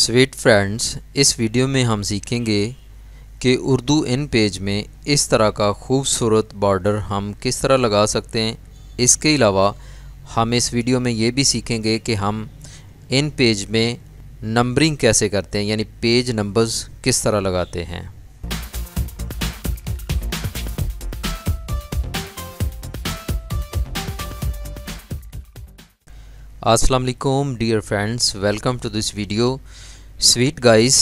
sweet friends इस video में हम सीखेंगे कि उर्दू इन पेज में इस तरह का खूबसूरत बॉर्डर हम किस तरह लगा सकते हैं इसके अलावा हम इस वीडियो में ये भी सीखेंगे कि हम इन पेज में नंबरिंग कैसे करते हैं यानी पेज नंबर्स किस तरह लगाते हैं असलम dear friends welcome to this video sweet guys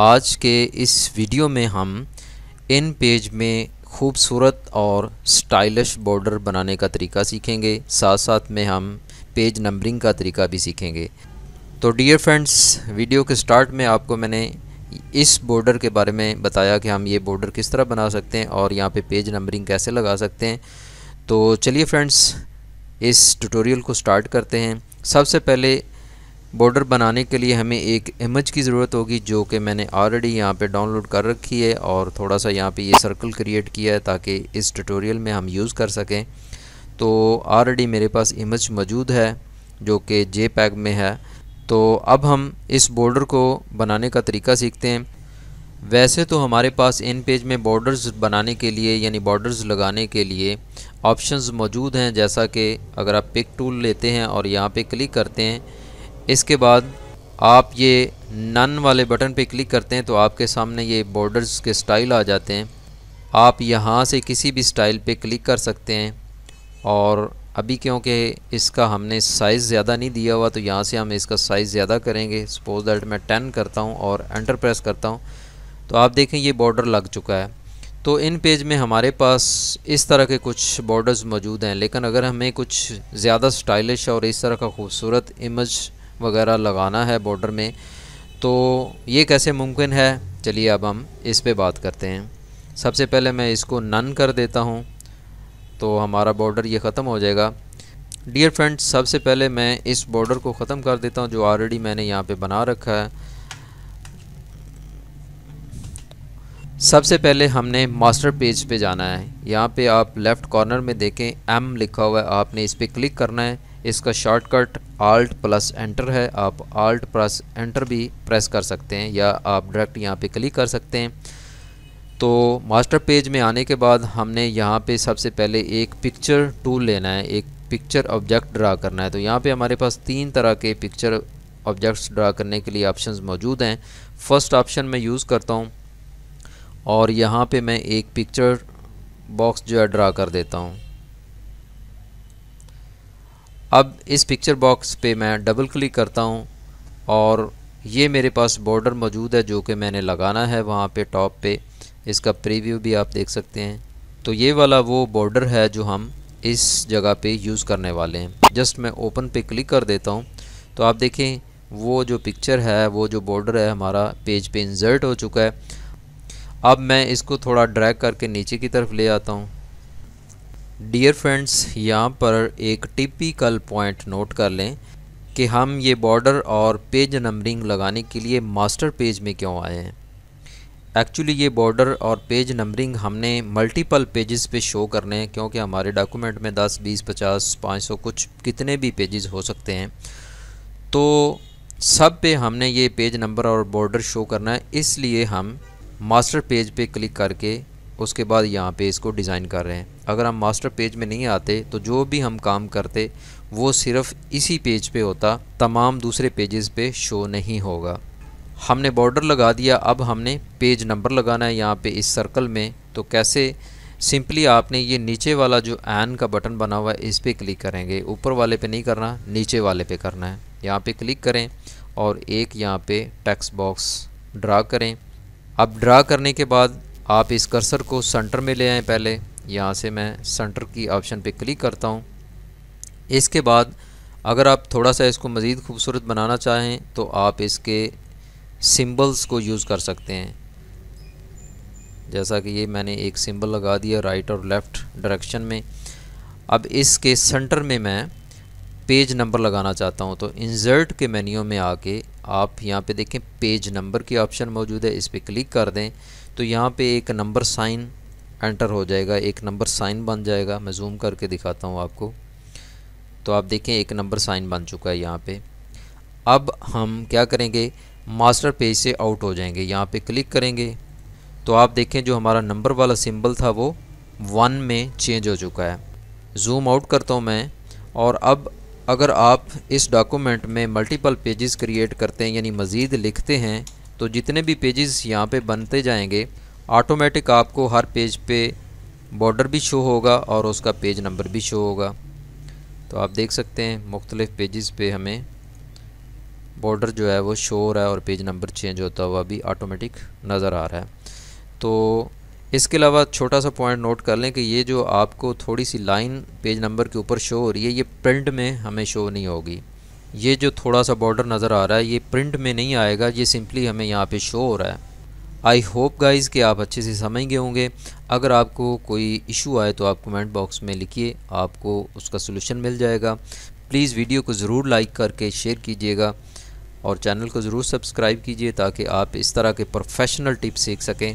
आज के इस वीडियो में हम इन पेज में खूबसूरत और स्टाइलिश बॉर्डर बनाने का तरीका सीखेंगे साथ साथ में हम पेज नंबरिंग का तरीका भी सीखेंगे तो डियर फ्रेंड्स वीडियो के स्टार्ट में आपको मैंने इस बॉर्डर के बारे में बताया कि हम ये बॉर्डर किस तरह बना सकते हैं और यहाँ पे पेज नंबरिंग कैसे लगा सकते हैं तो चलिए फ्रेंड्स इस ट्यूटोरियल को स्टार्ट करते हैं सबसे पहले बॉर्डर बनाने के लिए हमें एक इमेज की ज़रूरत होगी जो कि मैंने ऑलरेडी यहाँ पे डाउनलोड कर रखी है और थोड़ा सा यहाँ पे ये सर्कल क्रिएट किया है ताकि इस ट्यूटोरियल में हम यूज़ कर सकें तो ऑलरेडी मेरे पास इमेज मौजूद है जो कि जे में है तो अब हम इस बॉर्डर को बनाने का तरीका सीखते हैं वैसे तो हमारे पास इन पेज में बॉर्डर्स बनाने के लिए यानी बॉर्डर्स लगाने के लिए ऑप्शंस मौजूद हैं जैसा कि अगर आप पिक टूल लेते हैं और यहाँ पे क्लिक करते हैं इसके बाद आप ये नन वाले बटन पे क्लिक करते हैं तो आपके सामने ये बॉर्डर्स के स्टाइल आ जाते हैं आप यहाँ से किसी भी स्टाइल पे क्लिक कर सकते हैं और अभी क्योंकि इसका हमने साइज़ ज़्यादा नहीं दिया हुआ तो यहाँ से हम इसका साइज़ ज़्यादा करेंगे सपोज़ दैट मैं टेन करता हूँ और एंटर प्रेस करता हूँ तो आप देखें ये बॉर्डर लग चुका है तो इन पेज में हमारे पास इस तरह के कुछ बॉर्डर्स मौजूद हैं लेकिन अगर हमें कुछ ज़्यादा स्टाइलिश और इस तरह का खूबसूरत इमेज वगैरह लगाना है बॉर्डर में तो ये कैसे मुमकिन है चलिए अब हम इस पे बात करते हैं सबसे पहले मैं इसको नन कर देता हूँ तो हमारा बॉर्डर ये ख़त्म हो जाएगा डियर फ्रेंड्स सबसे पहले मैं इस बॉर्डर को ख़त्म कर देता हूँ जो ऑलरेडी मैंने यहाँ पर बना रखा है सबसे पहले हमने मास्टर पेज पे जाना है यहाँ पे आप लेफ़्ट कॉर्नर में देखें एम लिखा हुआ है आपने इस पर क्लिक करना है इसका शॉर्टकट आल्ट प्लस एंटर है आप आल्ट प्लस एंटर भी प्रेस कर सकते हैं या आप डायरेक्ट यहाँ पे क्लिक कर सकते हैं तो मास्टर पेज में आने के बाद हमने यहाँ पे सबसे पहले एक पिक्चर टूल लेना है एक पिक्चर ऑब्जेक्ट ड्रा करना है तो यहाँ पर हमारे पास तीन तरह के पिक्चर ऑब्जेक्ट्स ड्रा करने के लिए ऑप्शन मौजूद हैं फर्स्ट ऑप्शन मैं यूज़ करता हूँ और यहाँ पे मैं एक पिक्चर बॉक्स जो है ड्रा कर देता हूँ अब इस पिक्चर बॉक्स पे मैं डबल क्लिक करता हूँ और ये मेरे पास बॉर्डर मौजूद है जो कि मैंने लगाना है वहाँ पे टॉप पे इसका प्रीव्यू भी आप देख सकते हैं तो ये वाला वो बॉर्डर है जो हम इस जगह पे यूज़ करने वाले हैं जस्ट मैं ओपन पे क्लिक कर देता हूँ तो आप देखें वो जो पिक्चर है वो जो बॉर्डर है हमारा पेज पे इंजर्ट हो चुका है अब मैं इसको थोड़ा ड्रैग करके नीचे की तरफ ले आता हूँ डियर फ्रेंड्स यहाँ पर एक टिपिकल पॉइंट नोट कर लें कि हम ये बॉर्डर और पेज नंबरिंग लगाने के लिए मास्टर पेज में क्यों आए हैं एक्चुअली ये बॉर्डर और पेज नंबरिंग हमने मल्टीपल पेजेस पे शो करने हैं क्योंकि हमारे डॉक्यूमेंट में 10, 20, 50, 500 कुछ कितने भी पेजेस हो सकते हैं तो सब पे हमने ये पेज नंबर और बॉर्डर शो करना है इसलिए हम मास्टर पेज पे क्लिक करके उसके बाद यहाँ पे इसको डिज़ाइन कर रहे हैं अगर हम मास्टर पेज में नहीं आते तो जो भी हम काम करते वो सिर्फ इसी पेज पे होता तमाम दूसरे पेजेस पे शो नहीं होगा हमने बॉर्डर लगा दिया अब हमने पेज नंबर लगाना है यहाँ पे इस सर्कल में तो कैसे सिंपली आपने ये नीचे वाला जो एन का बटन बना हुआ है इस पर क्लिक करेंगे ऊपर वाले पर नहीं करना नीचे वाले पर करना है यहाँ पर क्लिक करें और एक यहाँ पर टैक्स बॉक्स ड्रा करें अब ड्रा करने के बाद आप इस कर्सर को सेंटर में ले आएँ पहले यहाँ से मैं सेंटर की ऑप्शन पे क्लिक करता हूँ इसके बाद अगर आप थोड़ा सा इसको मज़ीद खूबसूरत बनाना चाहें तो आप इसके सिंबल्स को यूज़ कर सकते हैं जैसा कि ये मैंने एक सिंबल लगा दिया राइट और लेफ़्ट डायरेक्शन में अब इसके सेंटर में मैं पेज नंबर लगाना चाहता हूँ तो इंजर्ट के मेन्यू में आके आप यहाँ पे देखें पेज नंबर की ऑप्शन मौजूद है इस पर क्लिक कर दें तो यहाँ पे एक नंबर साइन एंटर हो जाएगा एक नंबर साइन बन जाएगा मैं जूम करके दिखाता हूँ आपको तो आप देखें एक नंबर साइन बन चुका है यहाँ पे अब हम क्या करेंगे मास्टर पेज से आउट हो जाएंगे यहाँ पर क्लिक करेंगे तो आप देखें जो हमारा नंबर वाला सिंबल था वो वन में चेंज हो चुका है जूम आउट करता हूँ मैं और अब अगर आप इस डॉक्यूमेंट में मल्टीपल पेजेस क्रिएट करते हैं यानी मज़ीद लिखते हैं तो जितने भी पेजेस यहाँ पे बनते जाएंगे ऑटोमेटिक आपको हर पेज पे बॉर्डर भी शो होगा और उसका पेज नंबर भी शो होगा तो आप देख सकते हैं मुख्तलिफ़ पेजेस पे हमें बॉर्डर जो है वो शो हो रहा है और पेज नंबर चेंज होता हुआ भी ऑटोमेटिक नज़र आ रहा है तो इसके अलावा छोटा सा पॉइंट नोट कर लें कि ये जो आपको थोड़ी सी लाइन पेज नंबर के ऊपर शो हो रही है ये प्रिंट में हमें शो नहीं होगी ये जो थोड़ा सा बॉर्डर नज़र आ रहा है ये प्रिंट में नहीं आएगा ये सिंपली हमें यहाँ पे शो हो रहा है आई होप गाइज़ कि आप अच्छे से समझ गए होंगे अगर आपको कोई इशू आए तो आप कमेंट बॉक्स में लिखिए आपको उसका सोल्यूशन मिल जाएगा प्लीज़ वीडियो को ज़रूर लाइक करके शेयर कीजिएगा और चैनल को ज़रूर सब्सक्राइब कीजिए ताकि आप इस तरह के प्रोफेशनल टिप्स सीख सकें